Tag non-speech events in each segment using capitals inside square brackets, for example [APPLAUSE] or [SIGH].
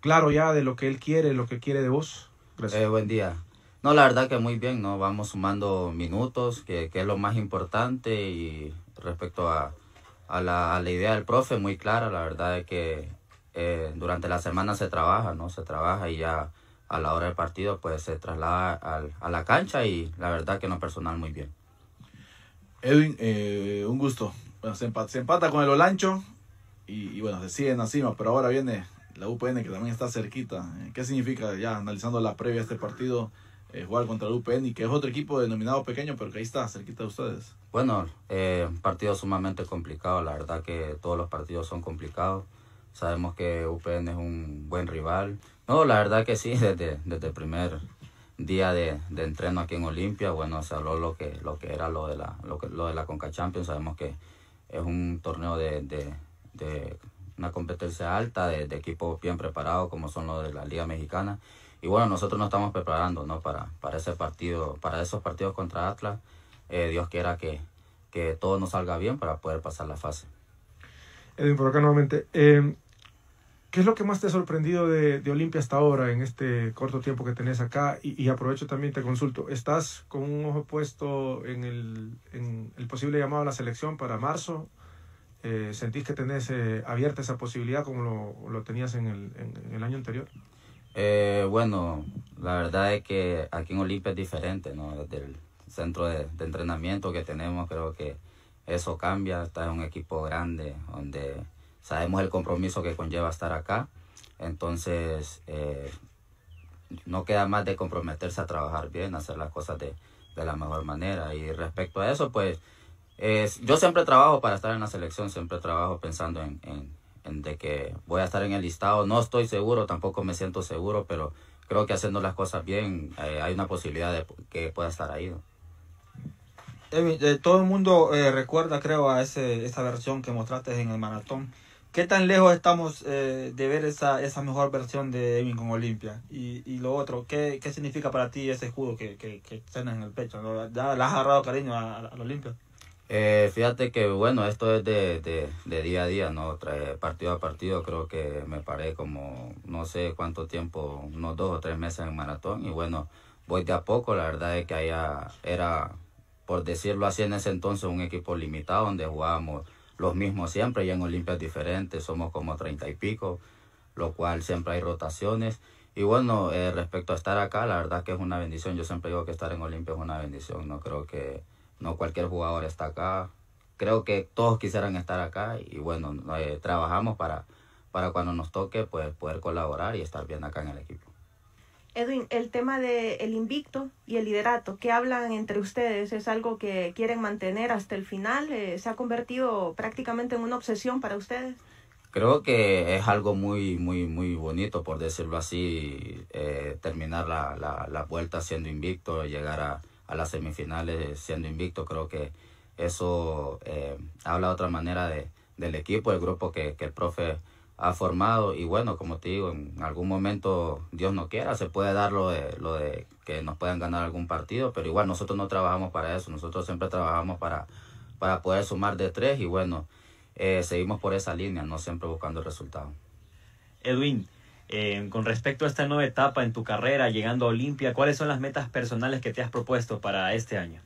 claro ya de lo que Él quiere, lo que quiere de vos? Eh, buen día. No, la verdad que muy bien, ¿no? Vamos sumando minutos, que, es lo más importante y respecto a, la, idea del profe, muy clara, la verdad es que eh, durante la semana se trabaja, ¿no? Se trabaja y ya a la hora del partido pues se traslada al, a la cancha y la verdad que no personal muy bien. Edwin, eh, un gusto. Bueno, se, empata, con el Olancho y, bueno, se la cima, pero ahora viene la UPN que también está cerquita. Eh, ¿Qué significa ya analizando la previa a este partido eh, jugar contra la UPN y que es otro equipo denominado pequeño pero que ahí está cerquita de ustedes? Bueno, eh, partido sumamente complicado, la verdad que todos los partidos son complicados. Sabemos que UPN es un buen rival. No, la verdad que sí, [LAUGHS] desde, desde el primer día de, de entreno aquí en Olimpia, bueno, se habló lo que, lo que era lo de la, lo de la Conca Champions. Sabemos que es un torneo de una competencia alta de, equipos bien preparados como son los de la Liga Mexicana. Y bueno, nosotros nos estamos preparando ¿no? para, para ese partido, para esos partidos contra Atlas. Eh, Dios quiera que, que todo nos salga bien para poder pasar la fase. Edwin, por acá nuevamente. Eh, ¿Qué es lo que más te ha sorprendido de, de Olimpia hasta ahora en este corto tiempo que tenés acá? Y, y, aprovecho también, te consulto, ¿estás con un ojo puesto en el, en el posible llamado a la selección para marzo? Eh, ¿sentís que tenés eh, abierta esa posibilidad como lo, lo tenías en el, en, el, año anterior? Eh, bueno, la verdad es que aquí en Olimpia es diferente, ¿no? Desde el centro de, entrenamiento que tenemos, creo que eso cambia, Está en un equipo grande donde sabemos el compromiso que conlleva estar acá, entonces no queda más de comprometerse a trabajar bien, a hacer las cosas de, de la mejor manera. Y respecto a eso, pues yo siempre trabajo para estar en la selección, siempre trabajo pensando en, de que voy a estar en el listado. No estoy seguro, tampoco me siento seguro, pero creo que haciendo las cosas bien eh, hay una posibilidad de que pueda estar ahí. ¿no? Eh, todo el mundo eh, recuerda, creo, a esa versión que mostraste en el maratón. ¿Qué tan lejos estamos de ver esa, esa mejor versión de Evin con Olimpia? Y, lo otro, ¿qué, ¿qué significa para ti ese escudo que, que, tienes en el pecho? ¿no? ¿Ya le has agarrado cariño a, a, a Olimpia? Eh, fíjate que bueno, esto es de, de, día a día, ¿no? partido a partido, creo que me paré como no sé cuánto tiempo, unos dos o tres meses en maratón y bueno, voy de a poco, la verdad es que allá era, por decirlo así, en ese entonces un equipo limitado donde jugábamos los mismos siempre y en Olimpias diferentes, somos como treinta y pico, lo cual siempre hay rotaciones. Y bueno, eh, respecto a estar acá, la verdad que es una bendición, yo siempre digo que estar en Olimpia es una bendición, no creo que no cualquier jugador está acá. Creo que todos quisieran estar acá y bueno, eh, trabajamos para, para cuando nos toque pues, poder colaborar y estar bien acá en el equipo. Edwin, el tema del el invicto y el liderato, ¿qué hablan entre ustedes? ¿Es algo que quieren mantener hasta el final? Eh, ¿Se ha convertido prácticamente en una obsesión para ustedes? Creo que es algo muy, muy, muy bonito, por decirlo así, eh, terminar la, la, vuelta siendo invicto, llegar a, a las semifinales siendo invicto. Creo que eso eh, habla de otra manera de, del equipo, del grupo que, que, el profe ha formado. Y bueno, como te digo, en algún momento, Dios no quiera, se puede dar lo de, lo de que nos puedan ganar algún partido, pero igual nosotros no trabajamos para eso, nosotros siempre trabajamos para, para poder sumar de tres y bueno, eh, seguimos por esa línea, no siempre buscando el resultado. Edwin, eh, con respecto a esta nueva etapa en tu carrera, llegando a Olimpia, ¿cuáles son las metas personales que te has propuesto para este año?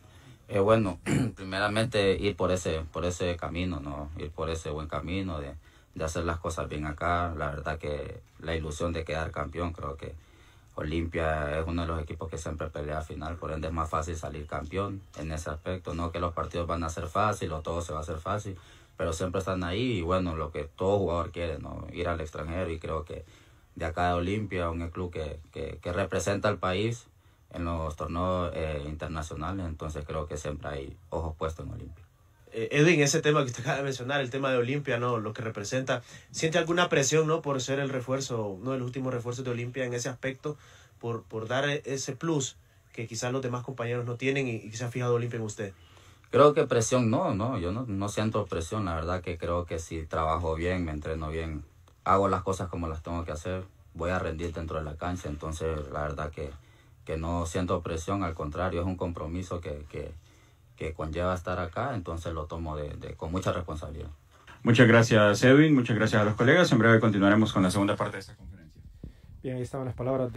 Eh, bueno, [CLEARS THROAT] primeramente ir por ese, por ese camino, ¿no? Ir por ese buen camino de, de, hacer las cosas bien acá. La verdad que la ilusión de quedar campeón, creo que Olimpia es uno de los equipos que siempre pelea al final, por ende es más fácil salir campeón en ese aspecto, no que los partidos van a ser fácil o todo se va a hacer fácil, pero siempre están ahí y bueno, lo que todo jugador quiere, ¿no? Ir al extranjero y creo que de acá de Olimpia, un club que, que, representa al país en los torneos eh, internacionales, entonces creo que siempre hay ojos puestos en Olimpia. Eh, Edwin, ese tema que usted acaba de mencionar, el tema de Olimpia, ¿no? Lo que representa. ¿Siente alguna presión, ¿no? Por ser el refuerzo, uno de los últimos refuerzos de Olimpia en ese aspecto, por, por dar e, ese plus que quizás los demás compañeros no tienen y, que se ha fijado Olimpia en usted? Creo que presión, no, no, yo no, no siento presión, la verdad que creo que si trabajo bien, me entreno bien, hago las cosas como las tengo que hacer, voy a rendir dentro de la cancha, entonces la verdad que, que no siento presión, al contrario, es un compromiso que, que, conlleva estar acá, entonces lo tomo de, de, con mucha responsabilidad. Muchas gracias Edwin, muchas gracias a los colegas, en breve continuaremos con la segunda parte de esta conferencia. Bien, ahí estaban las palabras.